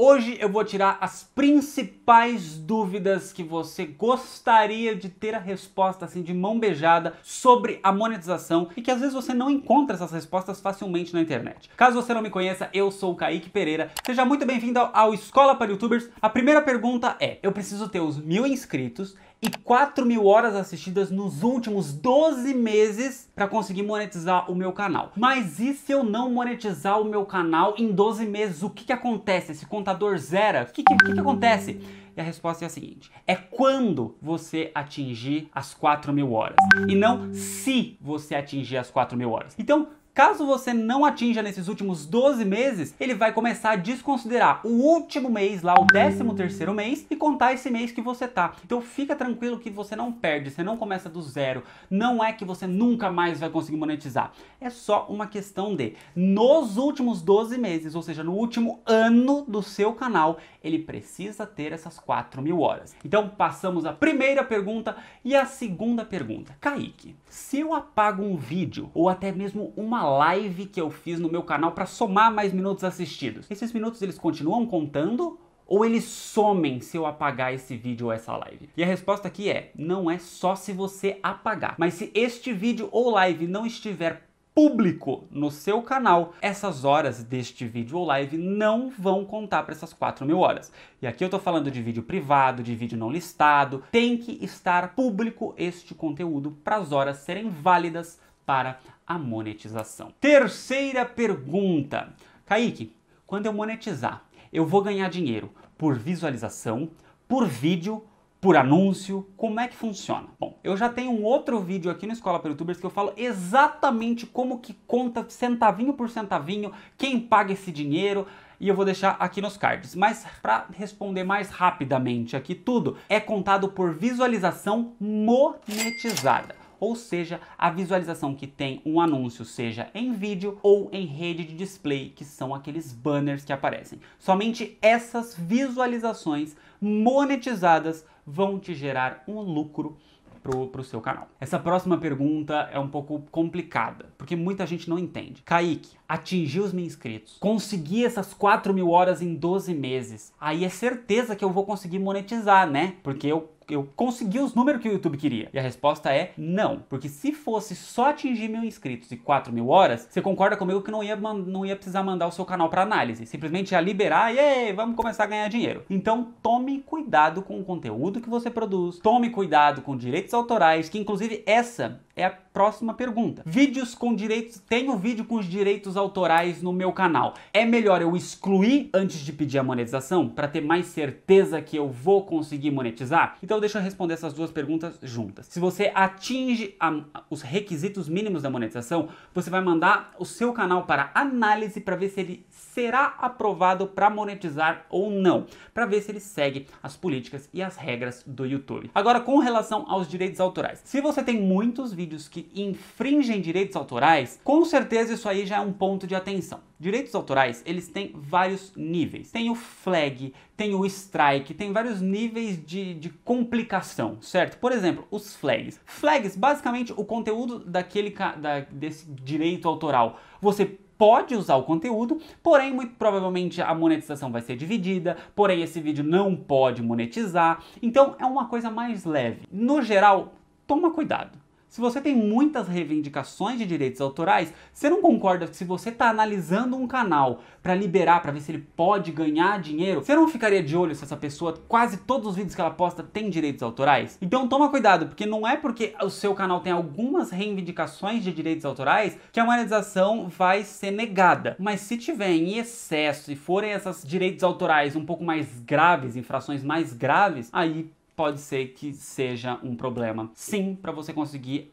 Hoje eu vou tirar as principais dúvidas que você gostaria de ter a resposta assim de mão beijada sobre a monetização e que às vezes você não encontra essas respostas facilmente na internet. Caso você não me conheça, eu sou o Kaique Pereira. Seja muito bem-vindo ao Escola para YouTubers. A primeira pergunta é: eu preciso ter os mil inscritos e 4 mil horas assistidas nos últimos 12 meses para conseguir monetizar o meu canal. Mas e se eu não monetizar o meu canal em 12 meses? O que, que acontece? Esse contador zera? O que, que, que, que acontece? E a resposta é a seguinte: é quando você atingir as 4 mil horas. E não se você atingir as 4 mil horas. Então, Caso você não atinja nesses últimos 12 meses, ele vai começar a desconsiderar o último mês lá, o 13 terceiro mês e contar esse mês que você tá. Então fica tranquilo que você não perde, você não começa do zero. Não é que você nunca mais vai conseguir monetizar. É só uma questão de nos últimos 12 meses, ou seja, no último ano do seu canal, ele precisa ter essas 4 mil horas. Então passamos à primeira pergunta e à segunda pergunta. Kaique, se eu apago um vídeo ou até mesmo uma live que eu fiz no meu canal para somar mais minutos assistidos. Esses minutos eles continuam contando ou eles somem se eu apagar esse vídeo ou essa live? E a resposta aqui é: não é só se você apagar, mas se este vídeo ou live não estiver público no seu canal, essas horas deste vídeo ou live não vão contar para essas 4 mil horas. E aqui eu estou falando de vídeo privado, de vídeo não listado. Tem que estar público este conteúdo para as horas serem válidas para a monetização. Terceira pergunta. Kaique, quando eu monetizar, eu vou ganhar dinheiro por visualização, por vídeo, por anúncio, como é que funciona? Bom, eu já tenho um outro vídeo aqui no Escola para Youtubers que eu falo exatamente como que conta centavinho por centavinho, quem paga esse dinheiro, e eu vou deixar aqui nos cards. Mas para responder mais rapidamente aqui tudo, é contado por visualização monetizada ou seja, a visualização que tem um anúncio, seja em vídeo ou em rede de display, que são aqueles banners que aparecem. Somente essas visualizações monetizadas vão te gerar um lucro para o seu canal. Essa próxima pergunta é um pouco complicada, porque muita gente não entende. Kaique, atingir os mil inscritos, conseguir essas 4 mil horas em 12 meses, aí é certeza que eu vou conseguir monetizar, né? Porque eu eu consegui os números que o YouTube queria? E a resposta é não. Porque se fosse só atingir mil inscritos e 4 mil horas, você concorda comigo que não ia, não ia precisar mandar o seu canal para análise. Simplesmente ia liberar e aí, vamos começar a ganhar dinheiro. Então tome cuidado com o conteúdo que você produz, tome cuidado com direitos autorais, que inclusive essa é a próxima pergunta. Vídeos com direitos. Tenho vídeo com os direitos autorais no meu canal. É melhor eu excluir antes de pedir a monetização para ter mais certeza que eu vou conseguir monetizar? Então deixa eu responder essas duas perguntas juntas. Se você atinge a, os requisitos mínimos da monetização, você vai mandar o seu canal para análise para ver se ele será aprovado para monetizar ou não, para ver se ele segue as políticas e as regras do YouTube. Agora com relação aos direitos autorais. Se você tem muitos vídeos vídeos que infringem direitos autorais, com certeza isso aí já é um ponto de atenção. Direitos autorais, eles têm vários níveis. Tem o flag, tem o strike, tem vários níveis de, de complicação, certo? Por exemplo, os flags. Flags, basicamente, o conteúdo daquele da, desse direito autoral. Você pode usar o conteúdo, porém, muito provavelmente a monetização vai ser dividida, porém, esse vídeo não pode monetizar. Então, é uma coisa mais leve. No geral, toma cuidado. Se você tem muitas reivindicações de direitos autorais, você não concorda que se você está analisando um canal para liberar, para ver se ele pode ganhar dinheiro, você não ficaria de olho se essa pessoa, quase todos os vídeos que ela posta tem direitos autorais? Então toma cuidado, porque não é porque o seu canal tem algumas reivindicações de direitos autorais que a monetização vai ser negada. Mas se tiver em excesso e forem esses direitos autorais um pouco mais graves, infrações mais graves, aí pode ser que seja um problema. Sim, para você conseguir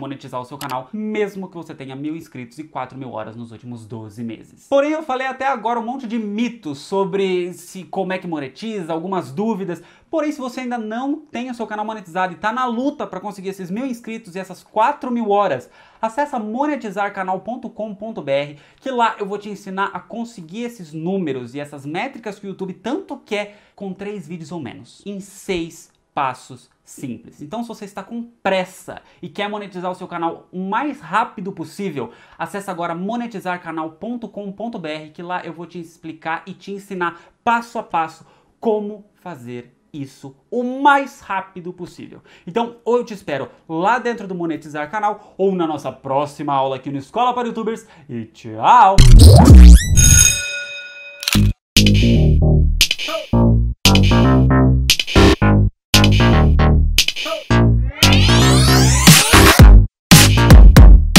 monetizar o seu canal, mesmo que você tenha mil inscritos e quatro mil horas nos últimos 12 meses. Porém, eu falei até agora um monte de mitos sobre se, como é que monetiza, algumas dúvidas. Porém, se você ainda não tem o seu canal monetizado e está na luta para conseguir esses mil inscritos e essas 4 mil horas, acessa monetizarcanal.com.br que lá eu vou te ensinar a conseguir esses números e essas métricas que o YouTube tanto quer com 3 vídeos ou menos, em 6 passos simples. Então, se você está com pressa e quer monetizar o seu canal o mais rápido possível, acessa agora monetizarcanal.com.br que lá eu vou te explicar e te ensinar passo a passo como fazer isso o mais rápido possível. Então, ou eu te espero lá dentro do Monetizar Canal ou na nossa próxima aula aqui no Escola para YouTubers e tchau!